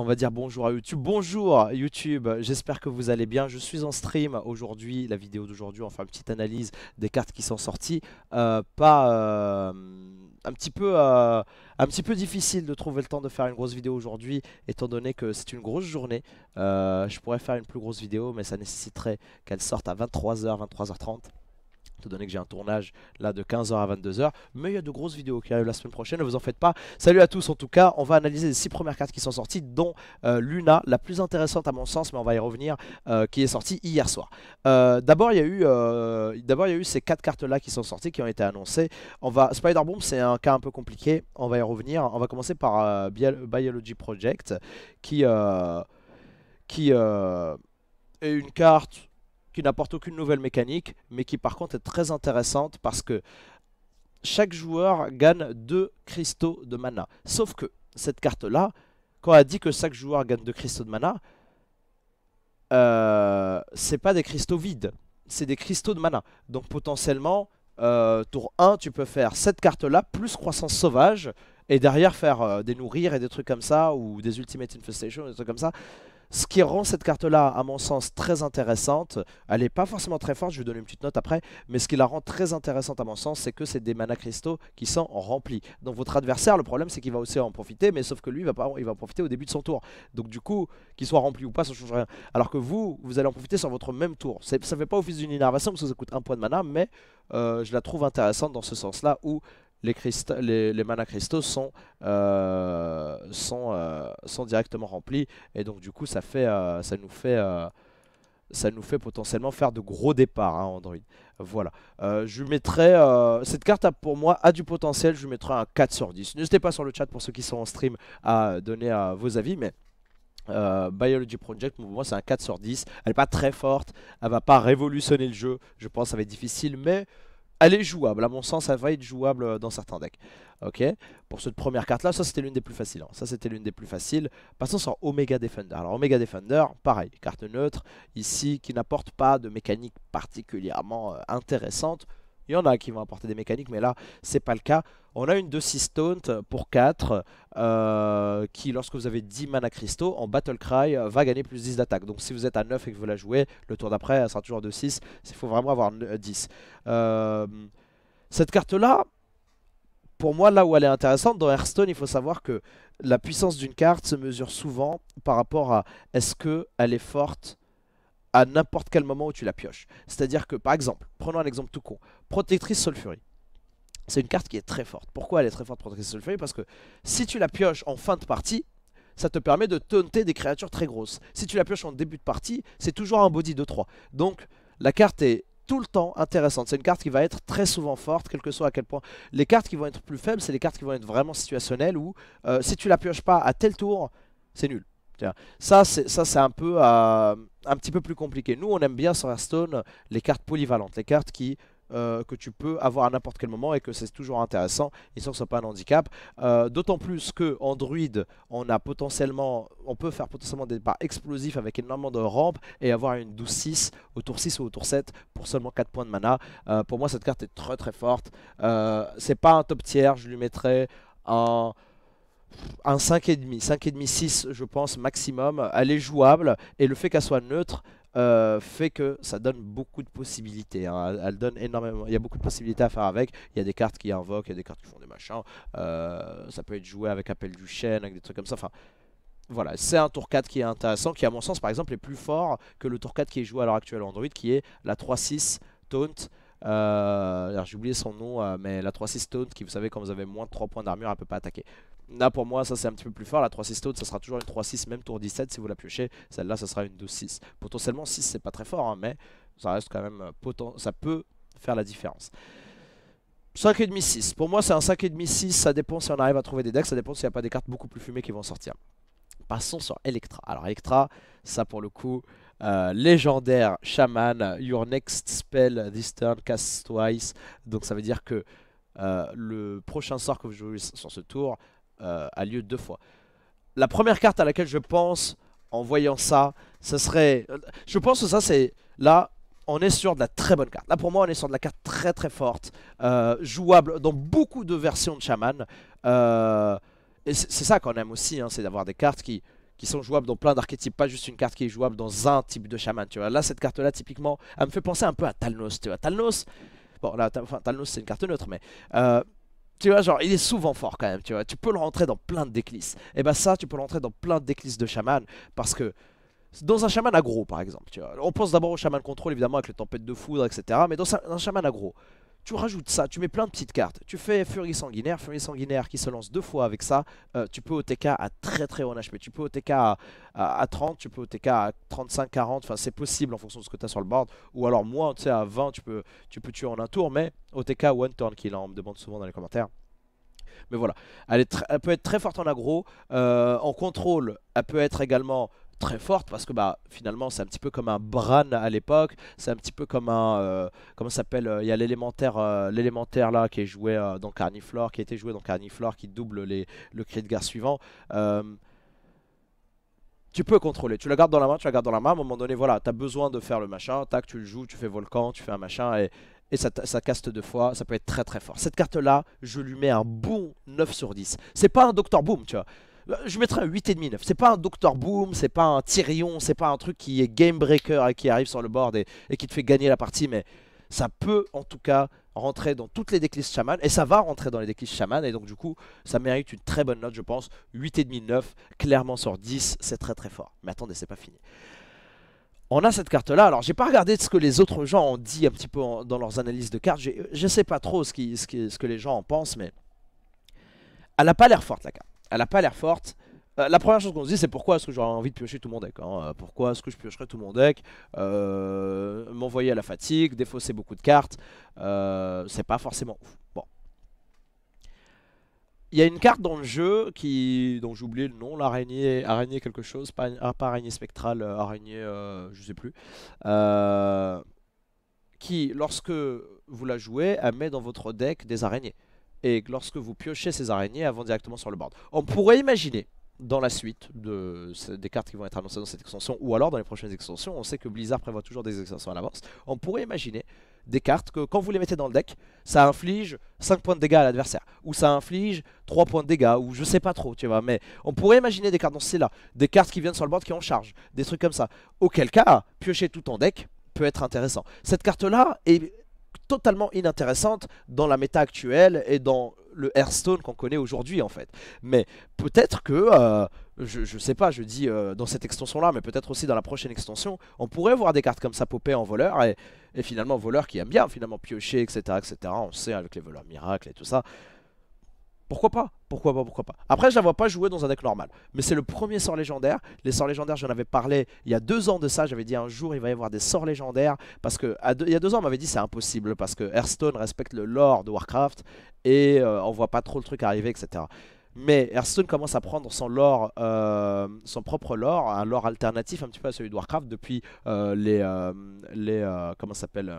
On va dire bonjour à YouTube. Bonjour YouTube, j'espère que vous allez bien. Je suis en stream aujourd'hui, la vidéo d'aujourd'hui, enfin une petite analyse des cartes qui sont sorties. Euh, pas euh, un petit peu euh, un petit peu difficile de trouver le temps de faire une grosse vidéo aujourd'hui, étant donné que c'est une grosse journée. je pourrais faire une plus grosse vidéo, mais ça nécessiterait qu'elle sorte à 23h, 23h30 étant donné que j'ai un tournage là de 15h à 22h. Mais il y a de grosses vidéos qui arrivent la semaine prochaine, ne vous en faites pas. Salut à tous en tout cas, on va analyser les 6 premières cartes qui sont sorties, dont euh, Luna, la plus intéressante à mon sens, mais on va y revenir, euh, qui est sortie hier soir. Euh, d'abord, il y a eu d'abord il y a eu ces 4 cartes là qui sont sorties, qui ont été annoncées. On va Spider Bomb, c'est un cas un peu compliqué, on va y revenir. On va commencer par Biology Project, qui qui est une carte qui n'apporte aucune nouvelle mécanique, mais qui par contre est très intéressante parce que chaque joueur gagne 2 cristaux de mana. Sauf que cette carte-là, quand a dit que chaque joueur gagne 2 cristaux de mana, ce euh, c'est pas des cristaux vides, c'est des cristaux de mana. Donc potentiellement, euh, tour 1, tu peux faire cette carte-là, plus croissance sauvage, et derrière faire euh, des nourrir et des trucs comme ça, ou des Ultimate Infestation, des trucs comme ça. Ce qui rend cette carte-là, à mon sens, très intéressante, elle n'est pas forcément très forte, je vais donner une petite note après, mais ce qui la rend très intéressante à mon sens, c'est que c'est des mana cristaux qui sont remplis. Donc votre adversaire, le problème, c'est qu'il va aussi en profiter, mais sauf que lui, il va, pas, il va en profiter au début de son tour. Donc du coup, qu'il soit rempli ou pas, ça ne change rien. Alors que vous, vous allez en profiter sur votre même tour. Ça ne fait pas office d'une innervation, parce que ça coûte un point de mana, mais euh, je la trouve intéressante dans ce sens-là, où les, mana cristaux sont, euh, sont, euh, sont, directement remplis. Et donc du coup, ça, fait, euh, ça, nous fait, ça nous fait potentiellement faire de gros départs hein, Android. Voilà. je mettrai... cette carte, pour moi, a du potentiel. Je mettrai un 4 sur 10. N'hésitez pas sur le chat pour ceux qui sont en stream à donner vos avis. Mais Biology Project, pour moi c'est un 4 sur 10. Elle n'est pas très forte, elle va pas révolutionner le jeu, je pense que ça va être difficile, mais elle est jouable, à mon sens, elle va être jouable euh, dans certains decks. Ok, pour cette première carte là, ça c'était l'une des plus faciles. Hein. Ça c'était l'une des plus faciles. Passons sur Omega Defender. Alors, Omega Defender, pareil, carte neutre ici qui n'apporte pas de mécanique particulièrement euh, intéressante. Il y en a qui vont apporter des mécaniques, mais là, c'est pas le cas. On a une 2-6 Stone pour 4, euh, qui, lorsque vous avez 10 mana cristaux, en Battle Cry, euh, va gagner plus 10 d'attaque. Donc si vous êtes à 9 et que vous la jouez, le tour d'après, elle sera toujours 2-6. Il faut vraiment avoir 10. Euh, cette carte-là, pour moi, là où elle est intéressante, dans Hearthstone, il faut savoir que la puissance d'une carte se mesure souvent par rapport à est-ce qu'elle est forte à n'importe quel moment où tu la pioches. C'est-à-dire que, par exemple, prenons un exemple tout con, Protectrice Solfury. C'est une carte qui est très forte. Pourquoi elle est très forte, Protectrice Solfury Parce que si tu la pioches en fin de partie, ça te permet de taunter des créatures très grosses. Si tu la pioches en début de partie, c'est toujours un body de 3. Donc, la carte est tout le temps intéressante. C'est une carte qui va être très souvent forte, quel que soit à quel point. Les cartes qui vont être plus faibles, c'est les cartes qui vont être vraiment situationnelles, où euh, si tu la pioches pas à tel tour, c'est nul c'est ça, c'est un peu euh, un petit peu plus compliqué. Nous, on aime bien sur Hearthstone les cartes polyvalentes, les cartes qui euh, que tu peux avoir à n'importe quel moment et que c'est toujours intéressant, ils que pas un handicap. Euh, d'autant plus qu'en druide, on a potentiellement, on peut faire potentiellement des départs explosifs avec énormément de rampes et avoir une 12-6 au tour 6 ou au tour 7 pour seulement 4 points de mana. pour moi, cette carte est très très forte. c'est pas un top tiers, je lui mettrais un un 5,5, 5,5, 6 je pense maximum, elle est jouable et le fait qu'elle soit neutre euh, fait que ça donne beaucoup de possibilités. Hein. Elle, donne énormément. Il y a beaucoup de possibilités à faire avec. Il y a des cartes qui invoquent, il y a des cartes qui font des machins. Euh, ça peut être joué avec appel du chêne, avec des trucs comme ça. Enfin, voilà, c'est un tour 4 qui est intéressant, qui à mon sens par exemple est plus fort que le tour 4 qui est joué à l'heure actuelle Android, qui est la 3-6 Taunt. Euh, j'ai oublié son nom, mais la 3-6 Taunt, qui vous savez quand vous avez moins de 3 points d'armure, elle peut pas attaquer. Là pour moi ça c'est un petit peu plus fort, la 3-6 taude ça sera toujours une 3-6 même tour 17 si vous la piochez, celle-là ça sera une 12-6. Potentiellement 6 c'est pas très fort hein, mais ça reste quand même, euh, potent... ça peut faire la différence. 5,5-6, pour moi c'est un 5,5-6, ça dépend si on arrive à trouver des decks, ça dépend s'il n'y a pas des cartes beaucoup plus fumées qui vont sortir. Passons sur Electra. Alors Electra, ça pour le coup, euh, légendaire, shaman, your next spell this turn cast twice. Donc ça veut dire que euh, le prochain sort que vous jouez sur ce tour, euh, a lieu deux fois. La première carte à laquelle je pense en voyant ça, ce serait... Je pense que ça c'est... Là, on est sur de la très bonne carte. Là pour moi on est sur de la carte très très forte, euh, jouable dans beaucoup de versions de Shaman. Euh, et c'est ça qu'on aime aussi, hein, c'est d'avoir des cartes qui, qui sont jouables dans plein d'archétypes, pas juste une carte qui est jouable dans un type de Shaman. Tu vois. Là cette carte là typiquement, elle me fait penser un peu à Talnos. Tu vois. Talnos, bon là Talnos c'est une carte neutre mais... Tu vois, genre, il est souvent fort quand même, tu vois. Tu peux le rentrer dans plein de déclisses. Et bah ben ça, tu peux le rentrer dans plein de déclisses de chaman, parce que dans un chaman aggro par exemple, tu vois. On pense d'abord au chaman contrôle évidemment avec les tempêtes de foudre, etc. Mais dans un, un chaman aggro, tu rajoutes ça, tu mets plein de petites cartes. Tu fais Fury Sanguinaire, Fury Sanguinaire qui se lance deux fois avec ça. Euh, tu peux OTK à très très haut HP. Tu peux OTK à, à, 30, tu peux OTK à 35, 40. Enfin, c'est possible en fonction de ce que tu as sur le board. Ou alors, moins, tu sais, à 20, tu peux, tu peux tuer en un tour. Mais OTK one turn kill, on me demande souvent dans les commentaires. Mais voilà, elle, est elle peut être très forte en aggro. Euh, en contrôle, elle peut être également très forte parce que bah finalement c'est un petit peu comme un Bran à l'époque, c'est un petit peu comme un euh, comment s'appelle euh, il y a l'élémentaire euh, l'élémentaire là qui est joué dans Carniflore qui a été joué dans Carniflore qui double le cri de guerre suivant tu peux contrôler, tu la gardes dans la main, tu la gardes dans la main, à un moment donné, voilà, t'as besoin de faire le machin, tac, tu le joues, tu fais volcan, tu fais un machin, et, ça, ça, caste deux fois, ça peut être très très fort. Cette carte-là, je lui mets un bon 9 sur 10. C'est pas un Docteur Boom, tu vois je mettrais un 8,5-9. C'est pas un Doctor Boom, c'est pas un Tyrion, c'est pas un truc qui est game breaker et qui arrive sur le board et, qui te fait gagner la partie, mais ça peut en tout cas rentrer dans toutes les déclistes shaman et ça va rentrer dans les déclistes shaman et donc du coup ça mérite une très bonne note je pense 8,5 9 clairement sur 10 c'est très très fort mais attendez c'est pas fini on a cette carte là, alors j'ai pas regardé ce que les autres gens ont dit un petit peu dans leurs analyses de cartes, je sais pas trop ce, ce que les gens en pensent, mais elle a pas l'air forte la carte elle a pas l'air forte. Euh, la première chose qu'on se dit, c'est pourquoi est-ce que j'aurais envie de piocher tout mon deck hein. euh, Pourquoi est-ce que je piocherai tout mon deck euh, M'envoyer à la fatigue, défausser beaucoup de cartes, c'est pas forcément ouf. Bon. Il y a une carte dans le jeu qui, dont j'ai oublié le nom, l'araignée araignée quelque chose, pas, ah, araignée spectrale, araignée, je sais plus, qui, lorsque vous la jouez, elle met dans votre deck des araignées et lorsque vous piochez ces araignées, avant directement sur le board. On pourrait imaginer dans la suite de, des cartes qui vont être annoncées dans cette extension ou alors dans les prochaines extensions, on sait que Blizzard prévoit toujours des extensions à l'avance, on pourrait imaginer des cartes que quand vous les mettez dans le deck, ça inflige 5 points de dégâts à l'adversaire, ou ça inflige 3 points de dégâts, ou je sais pas trop, tu vois, mais on pourrait imaginer des cartes dans ce là des cartes qui viennent sur le board qui en charge, des trucs comme ça, auquel cas, piocher tout en deck peut être intéressant. Cette carte là est totalement inintéressante dans la méta actuelle et dans le Hearthstone qu'on connaît aujourd'hui en fait. Mais peut-être que, euh, je, je, sais pas, je dis euh, dans cette extension là, mais peut-être aussi dans la prochaine extension, on pourrait voir des cartes comme ça popper en voleur et, finalement voleur qui aime bien finalement piocher, etc. etc. On sait avec les voleurs miracles et tout ça. Pourquoi pas Pourquoi pas Pourquoi pas Après, je la vois pas jouer dans un deck normal. Mais c'est le premier sort légendaire. Les sorts légendaires, j'en avais parlé il y a deux ans de ça. J'avais dit un jour, il va y avoir des sorts légendaires. Parce que il y a deux ans, on m'avait dit c'est impossible. Parce que Hearthstone respecte le lore de Warcraft. Et euh, on voit pas trop le truc arriver, etc. Mais Hearthstone commence à prendre son lore, euh, son propre lore, un lore alternatif un petit peu à celui de Warcraft depuis euh, les, les comment s'appelle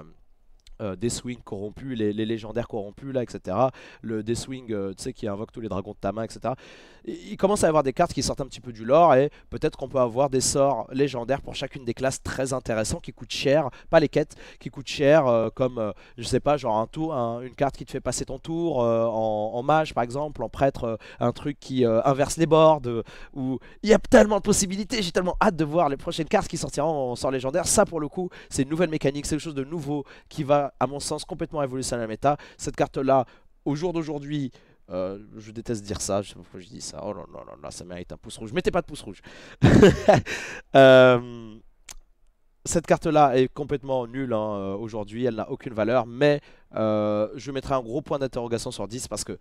euh, des swings corrompus les, légendaires corrompus, là, etc. Le des swings, euh, tu sais, qui invoque tous les dragons de ta main etc. Il commence à y avoir des cartes qui sortent un petit peu du lore et peut-être qu'on peut avoir des sorts légendaires pour chacune des classes très intéressants qui coûtent cher, pas les quêtes, qui coûtent cher euh, comme, je sais pas, genre un tour, une carte qui te fait passer ton tour en, en, mage par exemple, en prêtre, un truc qui inverse les bords, où il y a tellement de possibilités, j'ai tellement hâte de voir les prochaines cartes qui sortiront en sort légendaire. Ça pour le coup, c'est une nouvelle mécanique, c'est quelque chose de nouveau qui va à mon sens, complètement sur la méta. Cette carte-là, au jour d'aujourd'hui, euh, je déteste dire ça, je sais pas pourquoi je dis ça. Oh là là là ça mérite un pouce rouge. Mettez pas de pouce rouge. Euh, cette carte-là est complètement nulle hein, euh, aujourd'hui, elle n'a aucune valeur, mais je mettrai un gros point d'interrogation sur 10 parce que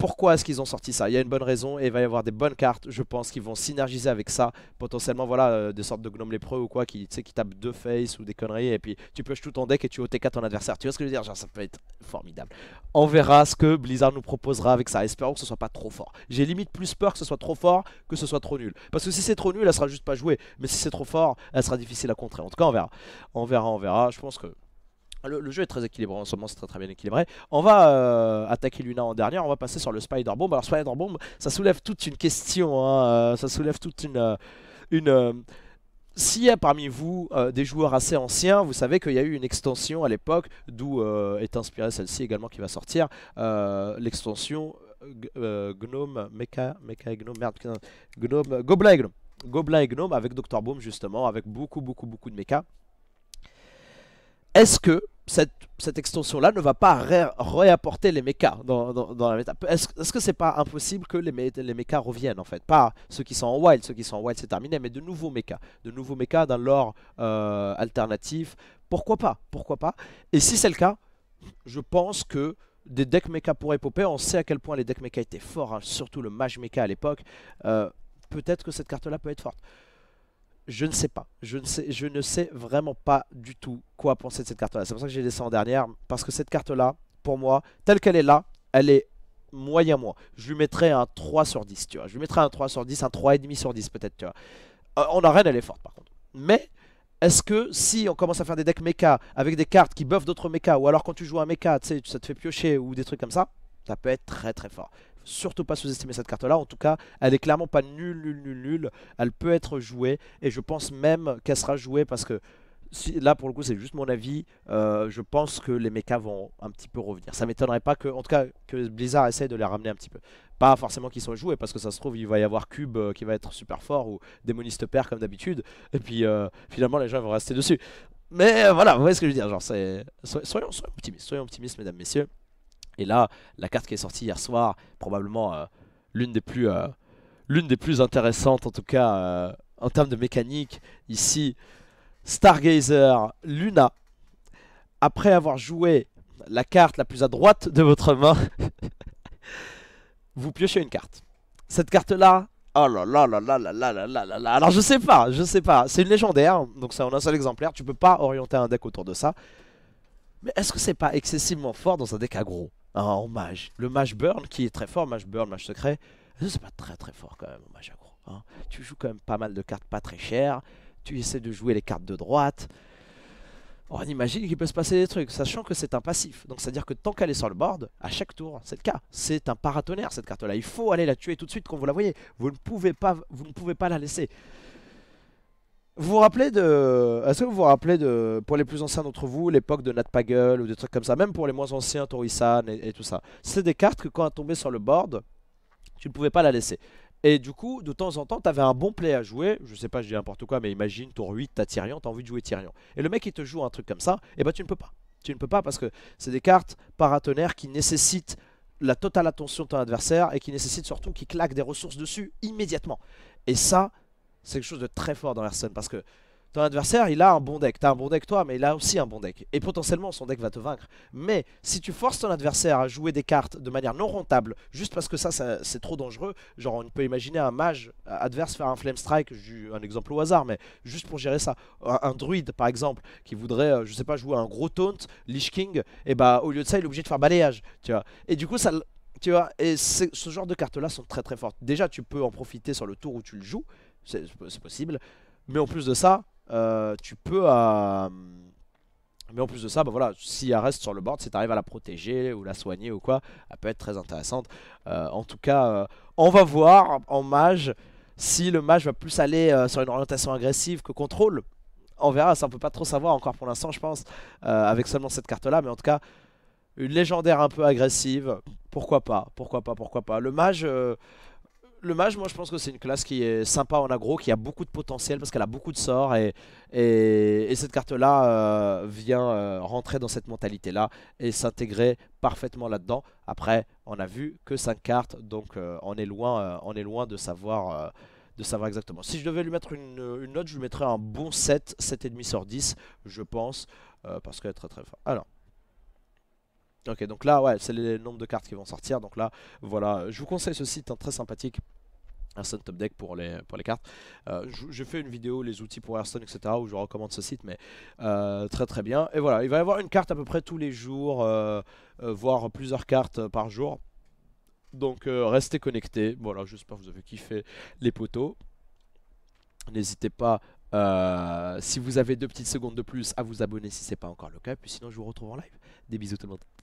pourquoi est-ce qu'ils ont sorti ça Il y a une bonne raison et il va y avoir des bonnes cartes, je pense, qui vont synergiser avec ça. Potentiellement, voilà, euh, des sortes de gnomes lépreux ou quoi, qui, qui tapent deux faces ou des conneries. Et puis, tu pushes tout ton deck et tu OTK ton adversaire. Tu vois ce que je veux dire Genre, ça peut être formidable. On verra ce que Blizzard nous proposera avec ça. Espérons que ce soit pas trop fort. J'ai limite plus peur que ce soit trop fort que ce soit trop nul. Parce que si c'est trop nul, elle sera juste pas jouée. Mais si c'est trop fort, elle sera difficile à contrer. En tout cas, on verra. On verra, on verra. Je pense que ah, le, jeu est très équilibré en ce moment, c'est très très bien équilibré. On va euh, attaquer Luna en dernier on va passer sur le Spider Bomb. Alors Spider Bomb, ça soulève toute une question, hein, euh, ça soulève toute une... Euh, s'il y a parmi vous des joueurs assez anciens, vous savez qu'il y a eu une extension à l'époque, d'où est inspirée celle-ci également qui va sortir, l'extension Gnome, Mecha, Mecha et Gnome, merde, Gnome, Goblin et Gnome. Goblin et Gnome avec Dr Boom justement, avec beaucoup beaucoup beaucoup de Mecha Est-ce que cette, extension-là ne va pas réapporter les mechas dans, la méta. Est-ce que que c'est pas impossible que les, mechas reviennent en fait Pas ceux qui sont en wild, ceux qui sont en wild c'est terminé, mais de nouveaux mechas. De nouveaux mechas dans l'or euh, alternatif. Pourquoi pas Pourquoi pas Et si c'est le cas, je pense que des decks mechas pour épopée, On sait à quel point les decks méca étaient forts, hein, surtout le mage mecha à l'époque. Euh, peut-être que cette carte-là peut être forte je ne sais pas. Je ne sais, je ne sais vraiment pas du tout quoi penser de cette carte-là. C'est pour ça que j'ai laissé en dernière, parce que cette carte-là, pour moi, telle qu'elle est là, elle est moyen moi. Je lui mettrais un 3 sur 10, tu vois. Je lui mettrais un 3 sur 10, un 3,5 sur 10 peut-être, tu vois. Euh, en arène, elle est forte par contre. Mais est-ce que si on commence à faire des decks mecha avec des cartes qui buffent d'autres mechas, ou alors quand tu joues un mecha, tu sais, ça te fait piocher ou des trucs comme ça, ça peut être très très fort surtout pas sous-estimer cette carte-là. En tout cas, elle est clairement pas nulle, nulle, nulle, nulle. Elle peut être jouée et je pense même qu'elle sera jouée parce que là pour le coup c'est juste mon avis, euh, je pense que les mechas vont un petit peu revenir. Ça m'étonnerait pas que, en tout cas, que Blizzard essaye de les ramener un petit peu. Pas forcément qu'ils soient joués parce que ça se trouve il va y avoir Cube euh, qui va être super fort ou Démoniste Père comme d'habitude et puis euh, finalement les gens vont rester dessus. Mais voilà, vous voyez ce que je veux dire, genre Soyons, optimistes, soyons optimistes mesdames, messieurs. Et là, la carte qui est sortie hier soir, probablement euh, l'une des plus euh, l'une des plus intéressantes en tout cas euh, en termes de mécanique. Ici, Stargazer Luna. Après avoir joué la carte la plus à droite de votre main, vous piochez une carte. Cette carte-là, Oh là là là là là là là là Alors je sais pas, je sais pas. C'est une légendaire, donc ça en un seul exemplaire. Tu peux pas orienter un deck autour de ça. Mais est-ce que c'est pas excessivement fort dans un deck aggro en mage. Le mage burn qui est très fort, mage burn, mage secret, c'est pas très très fort quand même au mage agro. Hein. Tu joues quand même pas mal de cartes pas très chères, tu essaies de jouer les cartes de droite. Oh, on imagine qu'il peut se passer des trucs, sachant que c'est un passif. Donc c'est-à-dire que tant qu'elle est sur le board, à chaque tour, c'est le cas. C'est un paratonnerre cette carte-là. Il faut aller la tuer tout de suite quand vous la voyez. Vous ne pouvez pas, vous ne pouvez pas la laisser. Vous vous rappelez de. Est-ce que vous vous rappelez de. Pour les plus anciens d'entre vous, l'époque de Nat Pagel ou des trucs comme ça, même pour les moins anciens, torissan et, tout ça. C'est des cartes que quand elles tombaient sur le board, tu ne pouvais pas la laisser. Et du coup, de temps en temps, tu avais un bon play à jouer. Je sais pas, je dis n'importe quoi, mais imagine, tour 8, t'as Tyrion, t'as envie de jouer Tyrion. Et le mec, il te joue un truc comme ça, et eh bah ben, tu ne peux pas. Tu ne peux pas parce que c'est des cartes paratonnerres qui nécessitent la totale attention de ton adversaire et qui nécessitent surtout qu'il claque des ressources dessus immédiatement. Et ça, c'est quelque chose de très fort dans Hearthstone parce que ton adversaire il a un bon deck, t'as un bon deck toi mais il a aussi un bon deck et potentiellement son deck va te vaincre mais si tu forces ton adversaire à jouer des cartes de manière non rentable juste parce que ça, c'est trop dangereux genre on peut imaginer un mage adverse faire un flame strike, un exemple au hasard mais juste pour gérer ça, un, druide par exemple qui voudrait euh, je sais pas jouer un gros taunt, Lich King et bah au lieu de ça il est obligé de faire balayage tu vois et du coup ça tu vois et ce genre de cartes là sont très très fortes déjà tu peux en profiter sur le tour où tu le joues c'est possible. Mais en plus de ça, euh, tu peux... Euh, mais en plus de ça, bah voilà, si elle reste sur le board, si tu arrives à la protéger ou la soigner ou quoi, elle peut être très intéressante. Euh, en tout cas, on va voir en mage si le mage va plus aller sur une orientation agressive que contrôle. On verra, ça on peut pas trop savoir encore pour l'instant, je pense, avec seulement cette carte-là. Mais en tout cas, une légendaire un peu agressive, pourquoi pas, pourquoi pas, pourquoi pas. Le mage, le mage, moi je pense que c'est une classe qui est sympa en agro, qui a beaucoup de potentiel parce qu'elle a beaucoup de sorts et, et, cette carte-là euh, vient euh, rentrer dans cette mentalité-là et s'intégrer parfaitement là-dedans. Après, on a vu que 5 cartes, donc euh, on, est loin, on est loin de savoir... de savoir exactement. Si je devais lui mettre une, note, je lui mettrais un bon 7, 7,5 sur 10, je pense, parce qu'elle est très très forte. Alors, Ok, donc là, ouais, c'est le nombre de cartes qui vont sortir. Donc là, voilà, je vous conseille ce site, hein, très sympathique. Hearthstone Top Deck pour les, pour les cartes. Euh, je fais une vidéo, les outils pour Hearthstone, etc. où je recommande ce site, mais euh, très très bien. Et voilà, il va y avoir une carte à peu près tous les jours, euh, voire plusieurs cartes par jour. Donc restez connectés. Voilà, j'espère que vous avez kiffé les poteaux. N'hésitez pas, si vous avez deux petites secondes de plus, à vous abonner si ce n'est pas encore le cas. Puis sinon, je vous retrouve en live. Des bisous tout le monde.